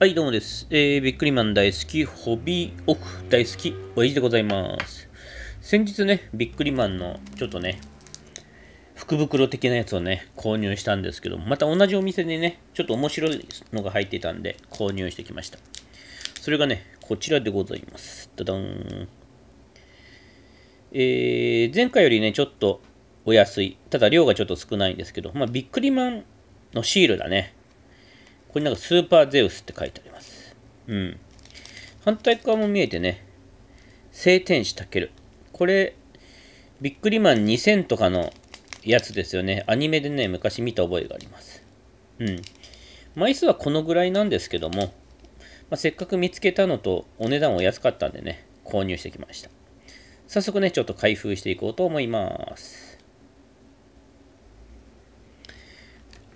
はい、どうもです。えー、ビックリマン大好き、ホビーオフ大好き、おやじでございます。先日ね、ビックリマンの、ちょっとね、福袋的なやつをね、購入したんですけど、また同じお店でね、ちょっと面白いのが入っていたんで、購入してきました。それがね、こちらでございます。ダダン。えー、前回よりね、ちょっとお安い。ただ量がちょっと少ないんですけど、まあ、ビックリマンのシールだね。これなんかスーパーゼウスって書いてあります。うん。反対側も見えてね、聖天使たける。これ、ビックリマン2000とかのやつですよね。アニメでね、昔見た覚えがあります。うん。枚数はこのぐらいなんですけども、まあ、せっかく見つけたのとお値段お安かったんでね、購入してきました。早速ね、ちょっと開封していこうと思います。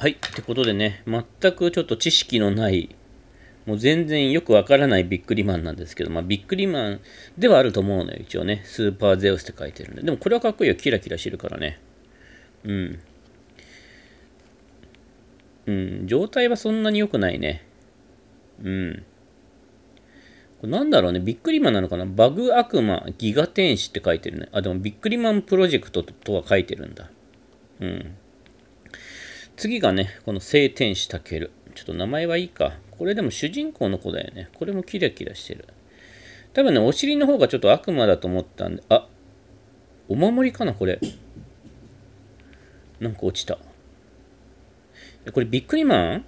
はい。ってことでね、全くちょっと知識のない、もう全然よくわからないビックリマンなんですけど、まあビックリマンではあると思うのよ、一応ね。スーパーゼウスって書いてるんで。でもこれはかっこいいよ。キラキラしてるからね。うん。うん、状態はそんなに良くないね。うん。これなんだろうね、ビックリマンなのかなバグ悪魔ギガ天使って書いてるね。あ、でもビックリマンプロジェクトとは書いてるんだ。うん。次がね、この聖天使たける。ちょっと名前はいいか。これでも主人公の子だよね。これもキラキラしてる。多分ね、お尻の方がちょっと悪魔だと思ったんで、あ、お守りかな、これ。なんか落ちた。これビックリマン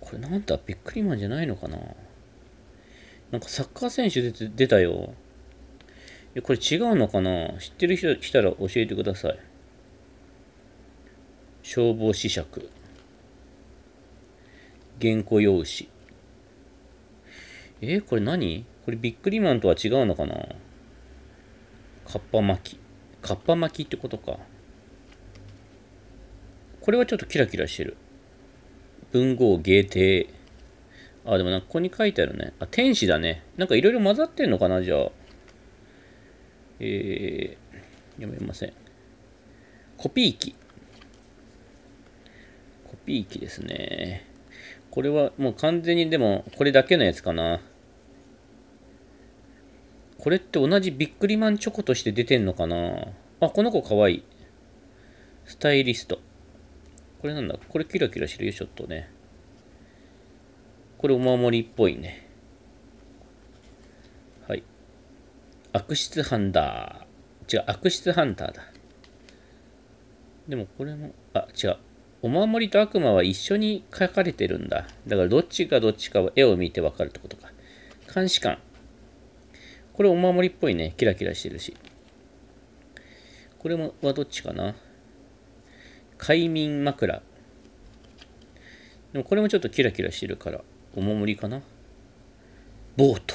これなんだビックリマンじゃないのかななんかサッカー選手出出たよ。これ違うのかな知ってる人来たら教えてください。消防磁石原稿用紙えー、これ何これビックリマンとは違うのかなカッパ巻きカッパ巻きってことかこれはちょっとキラキラしてる文豪芸帝あでもなんかここに書いてあるねあ天使だねなんかいろいろ混ざってんのかなじゃあえー、読めませんコピー機 P 機ですね。これはもう完全にでも、これだけのやつかな。これって同じビックリマンチョコとして出てんのかなあ、この子かわいい。スタイリスト。これなんだこれキラキラしてるよ、ちょっとね。これお守りっぽいね。はい。悪質ハンター。違う、悪質ハンターだ。でもこれも、あ、違う。お守りと悪魔は一緒に書かれてるんだ。だからどっちがどっちかは絵を見てわかるってことか。監視官。これお守りっぽいね。キラキラしてるし。これもはどっちかな。快眠枕。でもこれもちょっとキラキラしてるから、お守りかな。ボート。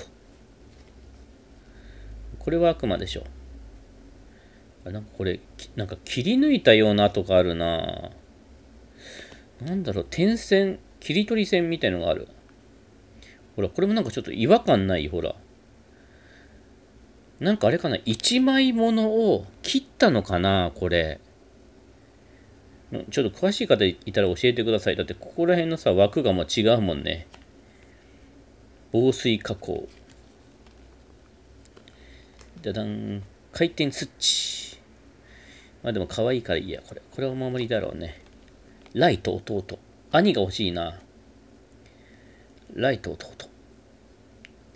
これは悪魔でしょ。なんかこれ、なんか切り抜いたような跡があるなぁ。なんだろう、点線、切り取り線みたいのがある。ほら、これもなんかちょっと違和感ない、ほら。なんかあれかな、一枚物を切ったのかな、これ。ちょっと詳しい方いたら教えてください。だってここら辺のさ、枠がもう違うもんね。防水加工。だだん。回転スッチ。まあでも可愛いからいいや、これ。これはお守りだろうね。ライト弟。兄が欲しいな。ライト弟。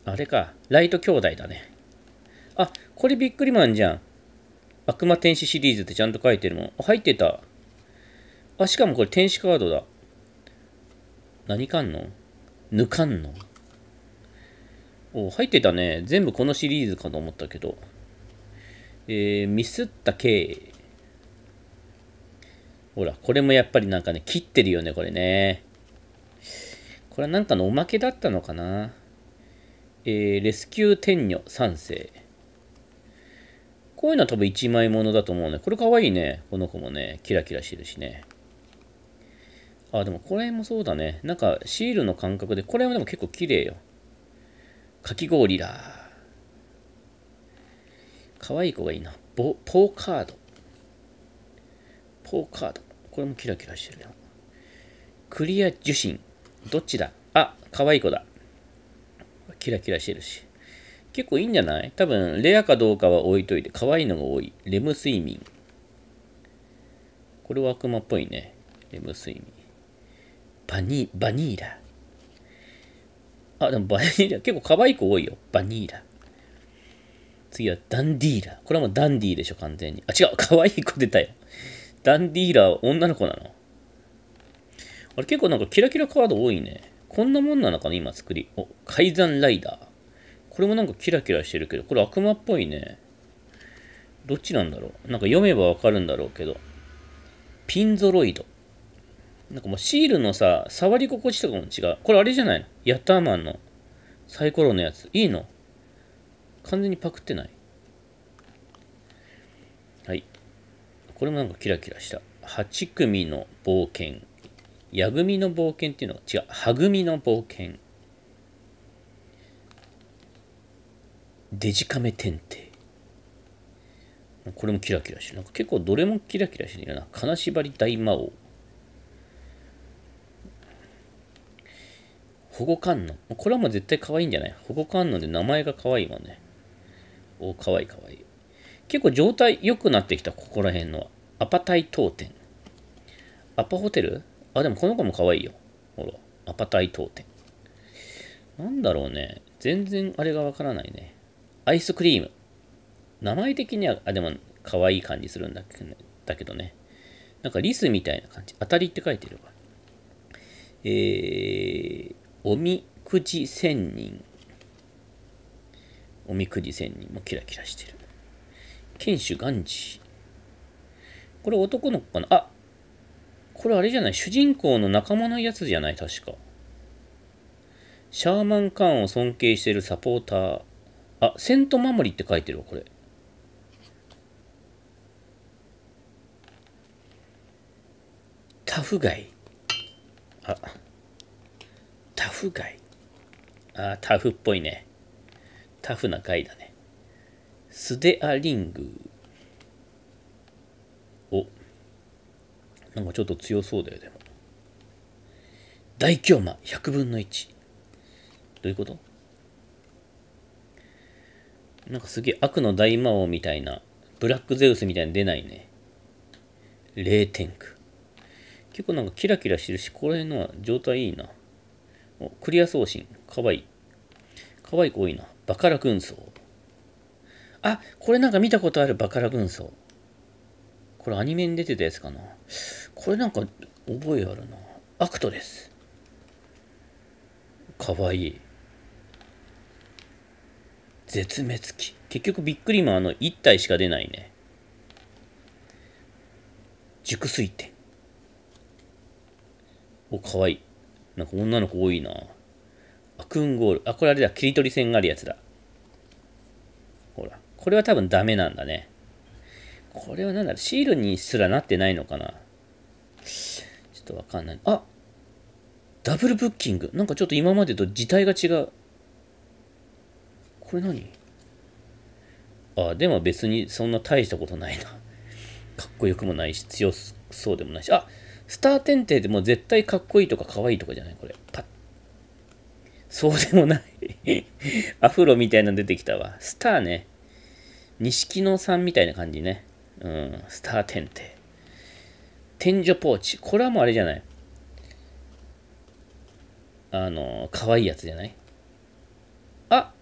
あれか。ライト兄弟だね。あ、これびっくりマンじゃん。悪魔天使シリーズってちゃんと書いてるもん。あ、入ってた。あ、しかもこれ天使カードだ。何かんのぬかんのお、入ってたね。全部このシリーズかと思ったけど。えー、ミスった K。ほら、これもやっぱりなんかね、切ってるよね、これね。これはなんかのおまけだったのかな。えー、レスキュー天女3世。こういうのは多分1枚ものだと思うね。これかわいいね。この子もね、キラキラしてるしね。あ、でもこれもそうだね。なんかシールの感覚で、これもでも結構綺麗よ。かき氷だ。可愛い子がいいな。ポーカード。ポーカード。これもキラキラしてるよ。クリア受信。どっちだあ、可愛い子だ。キラキラしてるし。結構いいんじゃない多分、レアかどうかは置いといて、可愛いのが多い。レム睡眠。これは悪魔っぽいね。レム睡眠。バニバニーラ。あ、でもバニーラ、結構可愛い子多いよ。バニーラ。次はダンディーラ。これはもうダンディーでしょ、完全に。あ、違う、可愛い子出たよ。ダンディーラー、女の子なのあれ結構なんかキラキラカード多いね。こんなもんなのかな今作り。お、改ざんライダー。これもなんかキラキラしてるけど、これ悪魔っぽいね。どっちなんだろうなんか読めばわかるんだろうけど。ピンゾロイド。なんかもうシールのさ、触り心地とかも違う。これあれじゃないのヤッターマンのサイコロのやつ。いいの完全にパクってないこれもなんかキラキラした8組の冒険矢組の冒険っていうのは違うは組の冒険デジカメ検定これもキラキラしてなんか結構どれもキラキラしてるな金縛り大魔王保護観音これはもう絶対可愛いんじゃない保護観音で名前が可愛いわねお可愛い可愛い結構状態良くなってきた、ここら辺の。アパタイ当店。アパホテルあ、でもこの子も可愛いよ。ほら、アパタイ当店。なんだろうね。全然あれがわからないね。アイスクリーム。名前的には、あ、でも可愛い感じするんだけどね。だけどねなんかリスみたいな感じ。当たりって書いてるわ。えー、おみくじ千人。おみくじ千人もキラキラしてる。慶主元治。これ男の子かなあこれあれじゃない主人公の仲間のやつじゃない確か。シャーマンカーンを尊敬しているサポーター。あ、セント守リって書いてるわ、これ。タフガイ。あ、タフガイ。あ、タフっぽいね。タフなガイだね。スデアリングおなんかちょっと強そうだよでも大凶魔100分の1どういうことなんかすげえ悪の大魔王みたいなブラックゼウスみたいに出ないね零点区結構なんかキラキラしてるしこれのは状態いいなおクリア送信かわいいかわいい子多いなバカラ軍曹あこれなんか見たことあるバカラ軍曹これアニメに出てたやつかなこれなんか覚えあるなアクトですかわいい絶滅期結局びっくりもあの1体しか出ないね熟睡点おかわいいなんか女の子多いなアクンゴールあこれあれだ切り取り線があるやつだこれは多分ダメなんだね。これは何だろうシールにすらなってないのかなちょっとわかんない。あダブルブッキング。なんかちょっと今までと字体が違う。これ何あ、でも別にそんな大したことないな。かっこよくもないし、強そうでもないし。あ、スター検定でも絶対かっこいいとか可愛いとかじゃないこれ。パッ。そうでもないアフロみたいなの出てきたわ。スターね。錦野さんみたいな感じね。うん、スターテンテ。天女ポーチ。これはもうあれじゃない。あの、可愛いやつじゃないあ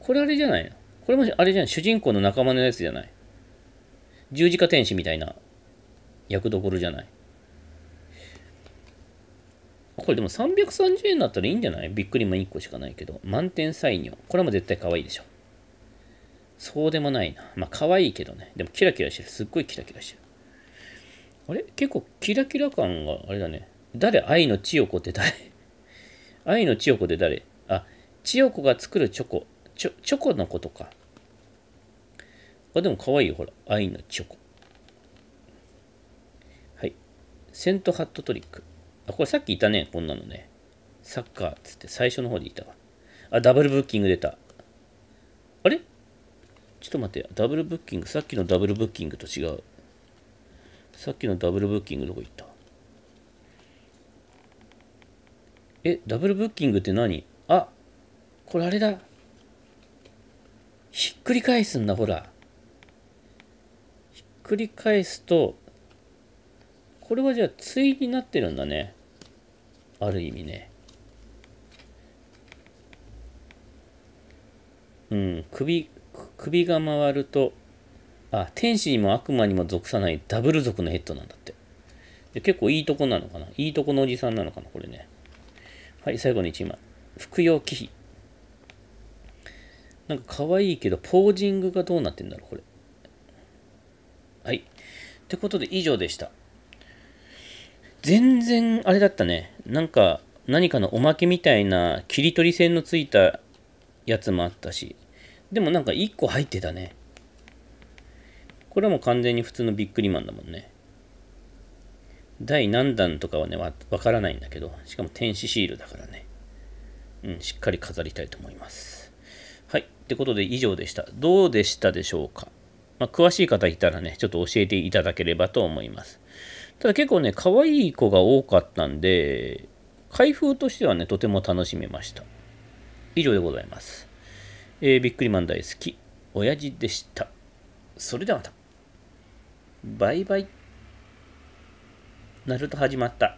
これあれじゃないのこれもあれじゃない主人公の仲間のやつじゃない十字架天使みたいな役どころじゃないこれでも330円だったらいいんじゃないびっくりも1個しかないけど。満点採用。これも絶対可愛いでしょ。そうでもないな。まあ、可愛いけどね。でも、キラキラしてる。すっごいキラキラしてる。あれ結構、キラキラ感が、あれだね。誰愛の千代子って誰愛の千代子って誰あ、千代子が作るチョコ。チョ、チョコのことか。あ、でも可愛いよ、ほら。愛のチョコ。はい。セントハットトリック。あ、これさっきいたね、こんなのね。サッカーっつって最初の方でいたわ。あ、ダブルブッキング出た。あれちょっと待って、ダブルブッキング、さっきのダブルブッキングと違う。さっきのダブルブッキングどこ行ったえ、ダブルブッキングって何あ、これあれだ。ひっくり返すんだ、ほら。ひっくり返すと、これはじゃあ、対になってるんだね。ある意味ね。うん、首、首が回ると、あ、天使にも悪魔にも属さないダブル族のヘッドなんだって。で結構いいとこなのかないいとこのおじさんなのかなこれね。はい、最後に1枚。服用忌避。なんか可愛いけど、ポージングがどうなってんだろうこれ。はい。ってことで以上でした。全然あれだったね。なんか何かのおまけみたいな切り取り線のついたやつもあったし、でもなんか1個入ってたね。これも完全に普通のビックリマンだもんね。第何弾とかはね、わからないんだけど、しかも天使シールだからね。うん、しっかり飾りたいと思います。はい。ってことで以上でした。どうでしたでしょうかまあ、詳しい方いたらね、ちょっと教えていただければと思います。ただ結構ね、可愛い子が多かったんで、開封としてはね、とても楽しめました。以上でございます。えー、びっくりマン大好き、親父でした。それではまた。バイバイ。なると始まった。